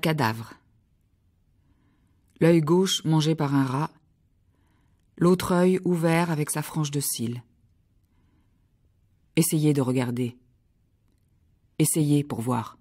cadavre. L'œil gauche mangé par un rat, l'autre œil ouvert avec sa frange de cils. Essayez de regarder. Essayez pour voir.